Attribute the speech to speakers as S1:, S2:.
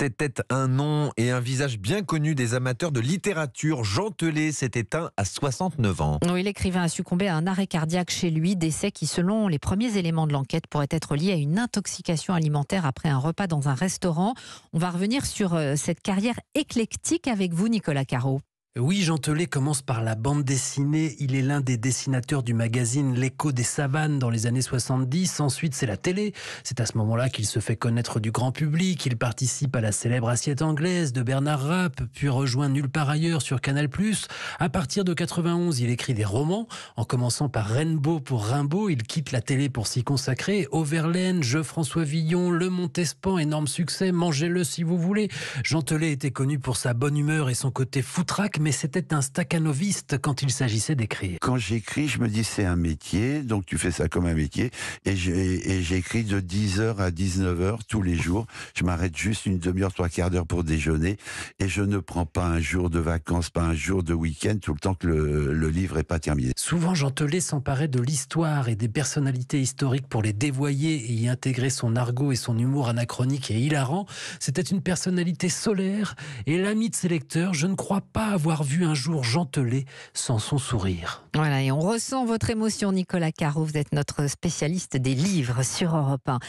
S1: C'était un nom et un visage bien connu des amateurs de littérature. Jean cet s'est éteint à 69 ans.
S2: l'écrivain a succombé à un arrêt cardiaque chez lui, décès qui, selon les premiers éléments de l'enquête, pourrait être lié à une intoxication alimentaire après un repas dans un restaurant. On va revenir sur euh, cette carrière éclectique avec vous, Nicolas Caro.
S3: Oui, Jean Telet commence par la bande dessinée. Il est l'un des dessinateurs du magazine L'écho des savanes dans les années 70. Ensuite, c'est la télé. C'est à ce moment-là qu'il se fait connaître du grand public. Il participe à la célèbre assiette anglaise de Bernard Rapp, puis rejoint Nulle part ailleurs sur Canal+. À partir de 91, il écrit des romans, en commençant par Rainbow pour Rimbaud. Il quitte la télé pour s'y consacrer. Overlaine, jean François Villon, Le Montespan, énorme succès. Mangez-le si vous voulez. Jean Telet était connu pour sa bonne humeur et son côté foutraque mais c'était un staccanoviste quand il s'agissait d'écrire.
S1: Quand j'écris, je me dis c'est un métier, donc tu fais ça comme un métier. Et j'écris de 10h à 19h tous les jours. Je m'arrête juste une demi-heure, trois quarts d'heure pour déjeuner. Et je ne prends pas un jour de vacances, pas un jour de week-end, tout le temps que le, livre n'est pas terminé.
S3: Souvent, Jean Telet s'emparait de l'histoire et des personnalités historiques pour les dévoyer et y intégrer son argot et son humour anachronique et hilarant. C'était une personnalité solaire et l'ami de ses lecteurs, je ne crois pas avoir avoir vu un jour Gentelet sans son sourire.
S2: Voilà, et on ressent votre émotion, Nicolas Caro. Vous êtes notre spécialiste des livres sur Europe 1.